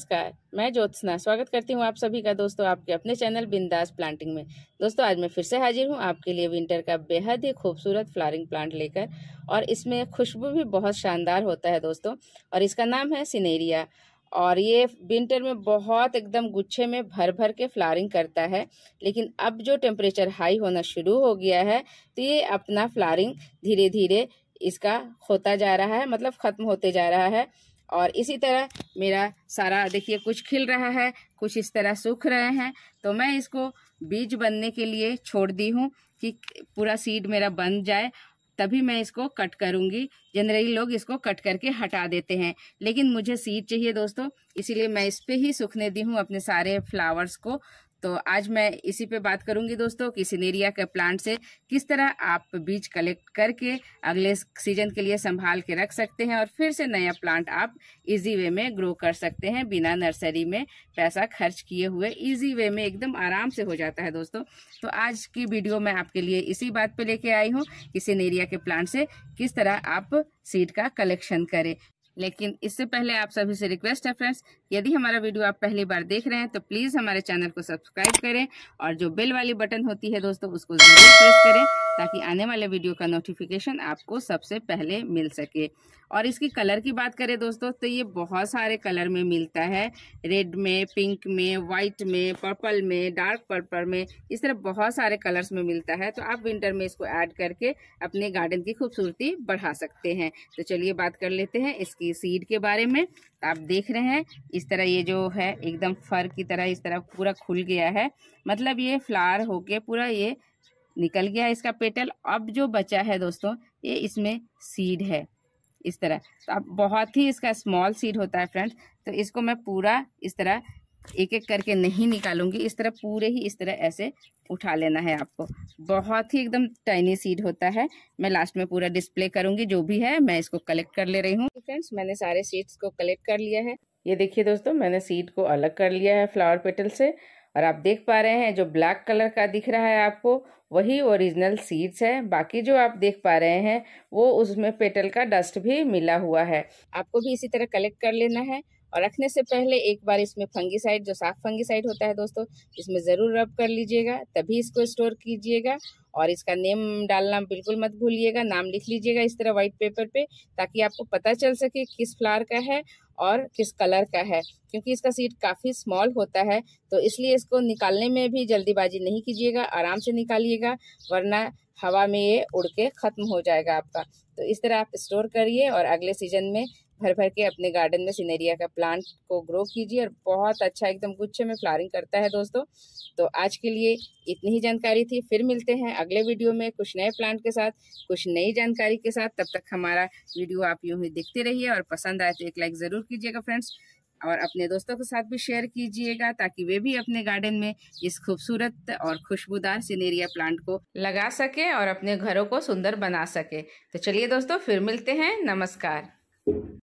नमस्कार मैं ज्योत्सना स्वागत करती हूँ आप सभी का दोस्तों आपके अपने चैनल बिंदास प्लांटिंग में दोस्तों आज मैं फिर से हाजिर हूँ आपके लिए विंटर का बेहद ही खूबसूरत फ्लावरिंग प्लांट लेकर और इसमें खुशबू भी बहुत शानदार होता है दोस्तों और इसका नाम है सिनेरिया और ये विंटर में बहुत एकदम गुच्छे में भर भर के फ्लारिंग करता है लेकिन अब जो टेम्परेचर हाई होना शुरू हो गया है तो ये अपना फ्लारिंग धीरे धीरे इसका होता जा रहा है मतलब ख़त्म होते जा रहा है और इसी तरह मेरा सारा देखिए कुछ खिल रहा है कुछ इस तरह सूख रहे हैं तो मैं इसको बीज बनने के लिए छोड़ दी हूँ कि पूरा सीड मेरा बन जाए तभी मैं इसको कट करूँगी जनरली लोग इसको कट करके हटा देते हैं लेकिन मुझे सीड चाहिए दोस्तों इसीलिए मैं इस पर ही सूखने दी हूँ अपने सारे फ्लावर्स को तो आज मैं इसी पे बात करूंगी दोस्तों कि सिनेरिया के प्लांट से किस तरह आप बीज कलेक्ट करके अगले सीजन के लिए संभाल के रख सकते हैं और फिर से नया प्लांट आप इजी वे में ग्रो कर सकते हैं बिना नर्सरी में पैसा खर्च किए हुए इजी वे में एकदम आराम से हो जाता है दोस्तों तो आज की वीडियो मैं आपके लिए इसी बात पर लेके आई हूँ कि सिनेरिया के प्लांट से किस तरह आप सीड का कलेक्शन करें लेकिन इससे पहले आप सभी से रिक्वेस्ट है फ्रेंड्स यदि हमारा वीडियो आप पहली बार देख रहे हैं तो प्लीज़ हमारे चैनल को सब्सक्राइब करें और जो बेल वाली बटन होती है दोस्तों उसको ज़रूर प्रेस करें ताकि आने वाले वीडियो का नोटिफिकेशन आपको सबसे पहले मिल सके और इसकी कलर की बात करें दोस्तों तो ये बहुत सारे कलर में मिलता है रेड में पिंक में वाइट में पर्पल में डार्क पर्पल में इस तरह बहुत सारे कलर्स में मिलता है तो आप विंटर में इसको ऐड करके अपने गार्डन की खूबसूरती बढ़ा सकते हैं तो चलिए बात कर लेते हैं इसकी सीड के बारे में तो आप देख रहे हैं इस तरह ये जो है एकदम फर की तरह इस तरह पूरा खुल गया है मतलब ये फ्लावर होके पूरा ये निकल गया इसका पेटल अब जो बचा है दोस्तों ये इसमें सीड है इस तरह तो अब बहुत ही इसका स्मॉल सीड होता है फ्रेंड्स तो इसको मैं पूरा इस तरह एक एक करके नहीं निकालूंगी इस तरह पूरे ही इस तरह ऐसे उठा लेना है आपको बहुत ही एकदम टाइनी सीड होता है मैं लास्ट में पूरा डिस्प्ले करूंगी जो भी है मैं इसको कलेक्ट कर ले रही हूँ फ्रेंड्स मैंने सारे सीड्स को कलेक्ट कर लिया है ये देखिए दोस्तों मैंने सीड को अलग कर लिया है फ्लावर पेटल से और आप देख पा रहे हैं जो ब्लैक कलर का दिख रहा है आपको वही ओरिजिनल सीड्स है बाकी जो आप देख पा रहे हैं वो उसमें पेटल का डस्ट भी मिला हुआ है आपको भी इसी तरह कलेक्ट कर लेना है और रखने से पहले एक बार इसमें फंगीसाइड जो साफ फंगीसाइड होता है दोस्तों इसमें ज़रूर रब कर लीजिएगा तभी इसको स्टोर कीजिएगा और इसका नेम डालना बिल्कुल मत भूलिएगा नाम लिख लीजिएगा इस तरह वाइट पेपर पे ताकि आपको पता चल सके किस फ्लावर का है और किस कलर का है क्योंकि इसका सीड काफ़ी स्मॉल होता है तो इसलिए इसको निकालने में भी जल्दीबाजी नहीं कीजिएगा आराम से निकालिएगा वरना हवा में ये उड़ के ख़त्म हो जाएगा आपका तो इस तरह आप स्टोर करिए और अगले सीजन में भर भर के अपने गार्डन में सिनेरिया का प्लांट को ग्रो कीजिए और बहुत अच्छा एकदम गुच्छे में फ्लावरिंग करता है दोस्तों तो आज के लिए इतनी ही जानकारी थी फिर मिलते हैं अगले वीडियो में कुछ नए प्लांट के साथ कुछ नई जानकारी के साथ तब तक हमारा वीडियो आप यूँ ही देखते रहिए और पसंद आए तो एक लाइक ज़रूर कीजिएगा फ्रेंड्स और अपने दोस्तों के साथ भी शेयर कीजिएगा ताकि वे भी अपने गार्डन में इस खूबसूरत और खुशबूदार सिनेरिया प्लांट को लगा सके और अपने घरों को सुंदर बना सके तो चलिए दोस्तों फिर मिलते हैं नमस्कार